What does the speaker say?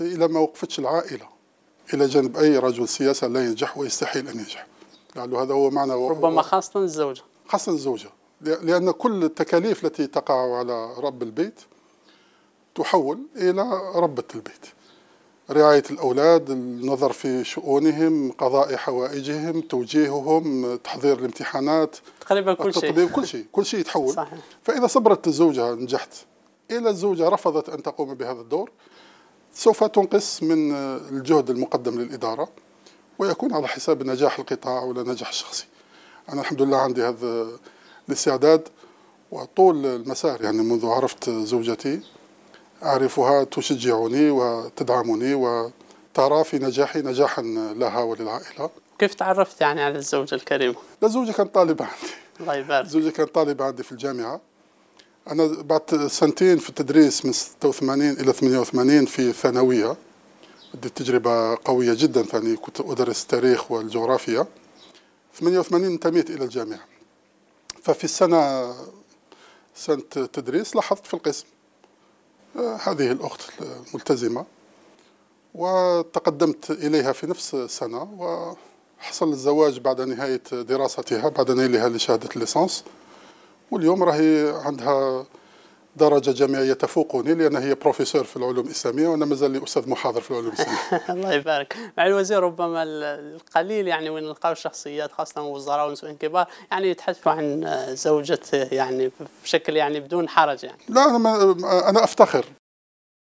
إلى ما وقفتش العائلة إلى جانب أي رجل سياسة لا ينجح ويستحيل أن ينجح لعله هذا هو معنى ربما خاصة الزوجة خاصة الزوجة لأن كل التكاليف التي تقع على رب البيت تحول إلى ربة البيت رعاية الأولاد النظر في شؤونهم قضاء حوائجهم توجيههم تحضير الامتحانات تقريبا كل شيء كل شيء كل شيء يتحول صحيح. فإذا صبرت الزوجة نجحت إلى الزوجة رفضت أن تقوم بهذا الدور سوف تنقص من الجهد المقدم للإدارة ويكون على حساب نجاح القطاع ولا نجاح الشخصي أنا الحمد لله عندي هذا الاستعداد وطول المسار يعني منذ عرفت زوجتي أعرفها تشجعني وتدعمني وترى في نجاحي نجاحا لها وللعائلة كيف تعرفت يعني على الزوجة الكريمة؟ لا كانت طالبه عندي الله يبارك الزوجه كانت طالبه عندي في الجامعة أنا بعد سنتين في التدريس من 86 إلى 88 في ثانوية دي تجربة قوية جدا ثاني كنت أدرس التاريخ والجغرافيا 88 انتميت إلى الجامعة ففي السنة سنة تدريس لاحظت في القسم آه، هذه الأخت الملتزمة وتقدمت إليها في نفس السنة وحصل الزواج بعد نهاية دراستها بعد نيلها لشهادة الليسانس واليوم راهي عندها درجة جامعية تفوقني لأن هي بروفيسور في العلوم الإسلامية وأنا مازال لي أستاذ محاضر في العلوم الإسلامية الله يبارك مع الوزير ربما القليل يعني وين نلقاو شخصيات خاصة وزراء ومسؤولين كبار يعني يتحدثوا عن زوجته يعني بشكل يعني بدون حرج يعني لا أنا, أنا أفتخر